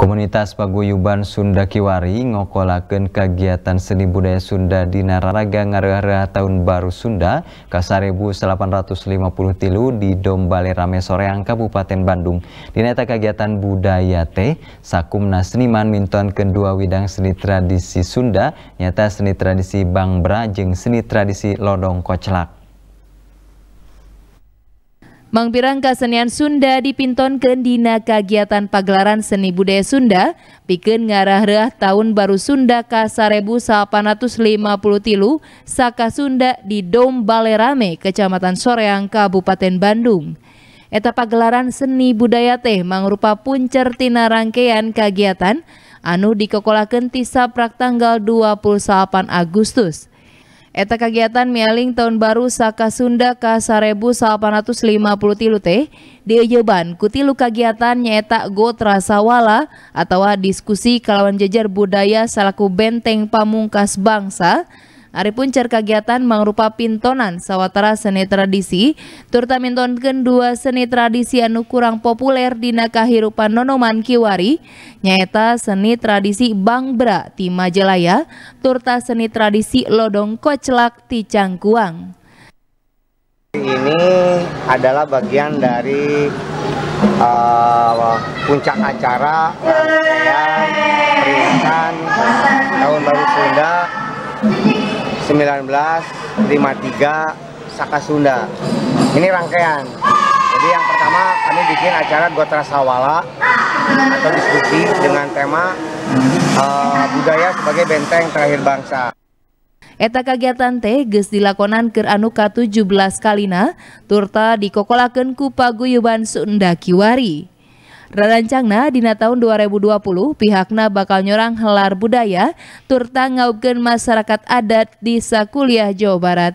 Komunitas Paguyuban Sunda Kiwari ngokolakan kegiatan seni budaya Sunda di Nararaga Ngarara Tahun Baru Sunda ke 1850 tilu di Dombale Rame Soreang Kabupaten Bandung. Dineta kegiatan budaya teh sakumna seniman minton kedua widang seni tradisi Sunda nyata seni tradisi Bangbra jeng seni tradisi Lodong Kocelak. Mangpirang kesenian Sunda dipinton ke dina kegiatan pagelaran seni budaya Sunda ngarah-rah tahun baru Sunda 1850 tilu saka Sunda di Dom Balerame Kecamatan Soreang Kabupaten Bandung. Eta pagelaran seni budaya teh mangrupa puncer tina rangkaian kegiatan anu dikokolakan Tisa prak tanggal 28 Agustus. Eta kegiatan mialing tahun baru Saka Sunda ke 1850 tilu teh Ejeban kutilu kegiatan nyeta Gotra Sawala atau diskusi kalawan jejer budaya selaku benteng pamungkas bangsa Ari pun cer kegiatan mangrupa pintonan sawatara seni tradisi, turtaminton kedua seni tradisi anu kurang populer di nakahirupan nonoman kiwari, nyaeta seni tradisi Bangbra ti Majalaya, turta seni tradisi Lodong Koclak ti Cangkuang. Ini adalah bagian dari uh, puncak acara ya, 1953 Saka Sunda. Ini rangkaian. Jadi yang pertama kami bikin acara Gotra Sawala atau diskusi dengan tema uh, budaya sebagai benteng terakhir bangsa. Eta kegiatan teh geus dilakonan keur anu ka 17 kalina turta dikokolakeun ku paguyuban Sunda Kiwari. Rarancangna dina tahun 2020 pihakna bakal nyorang helar budaya turta ngaugen masyarakat adat di Sakuliah Jawa Barat.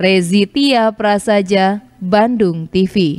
Rezitia Prasaja, Bandung TV.